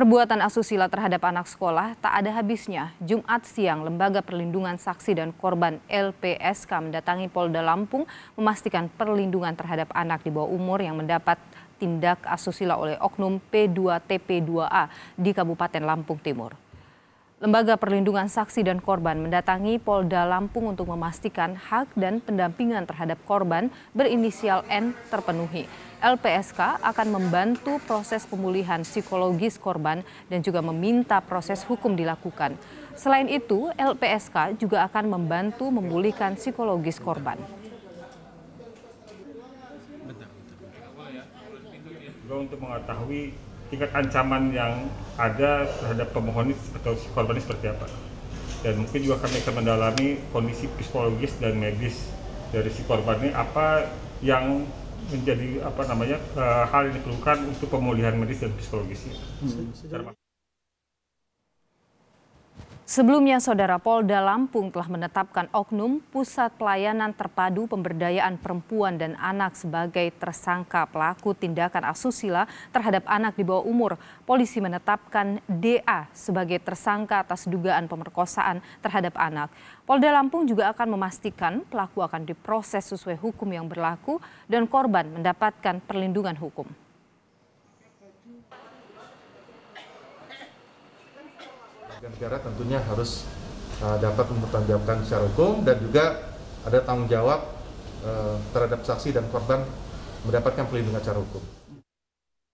Perbuatan asusila terhadap anak sekolah tak ada habisnya. Jumat siang, Lembaga Perlindungan Saksi dan Korban LPSK mendatangi Polda Lampung memastikan perlindungan terhadap anak di bawah umur yang mendapat tindak asusila oleh oknum P2TP2A di Kabupaten Lampung Timur. Lembaga Perlindungan Saksi dan Korban mendatangi Polda Lampung untuk memastikan hak dan pendampingan terhadap korban berinisial N terpenuhi. LPSK akan membantu proses pemulihan psikologis korban dan juga meminta proses hukum dilakukan. Selain itu, LPSK juga akan membantu memulihkan psikologis korban. untuk mengetahui tingkat ancaman yang ada terhadap pemohon atau si korban seperti apa dan mungkin juga kami akan mendalami kondisi psikologis dan medis dari si korban ini apa yang menjadi apa namanya eh, hal yang diperlukan untuk pemulihan medis dan psikologisnya. Hmm. Sebelumnya, Saudara Polda Lampung telah menetapkan Oknum Pusat Pelayanan Terpadu Pemberdayaan Perempuan dan Anak sebagai tersangka pelaku tindakan asusila terhadap anak di bawah umur. Polisi menetapkan DA sebagai tersangka atas dugaan pemerkosaan terhadap anak. Polda Lampung juga akan memastikan pelaku akan diproses sesuai hukum yang berlaku dan korban mendapatkan perlindungan hukum. negara tentunya harus eh, dapat mempertanggungjawabkan secara hukum dan juga ada tanggung jawab uh, terhadap saksi dan korban mendapatkan pelindungan secara hukum.